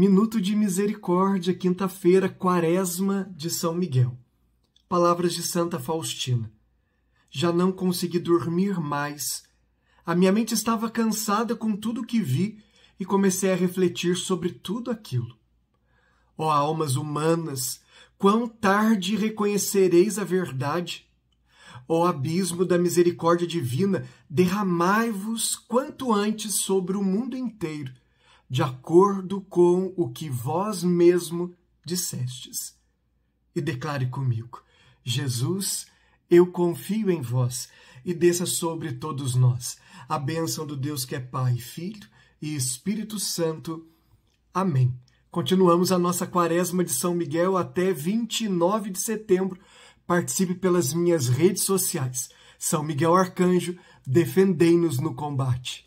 Minuto de Misericórdia, quinta-feira, quaresma de São Miguel. Palavras de Santa Faustina. Já não consegui dormir mais. A minha mente estava cansada com tudo que vi e comecei a refletir sobre tudo aquilo. Ó oh, almas humanas, quão tarde reconhecereis a verdade? Ó oh, abismo da misericórdia divina, derramai-vos quanto antes sobre o mundo inteiro de acordo com o que vós mesmo dissestes. E declare comigo: Jesus, eu confio em vós e desça sobre todos nós a bênção do Deus que é Pai, Filho e Espírito Santo. Amém. Continuamos a nossa quaresma de São Miguel até 29 de setembro. Participe pelas minhas redes sociais. São Miguel Arcanjo, defendei-nos no combate.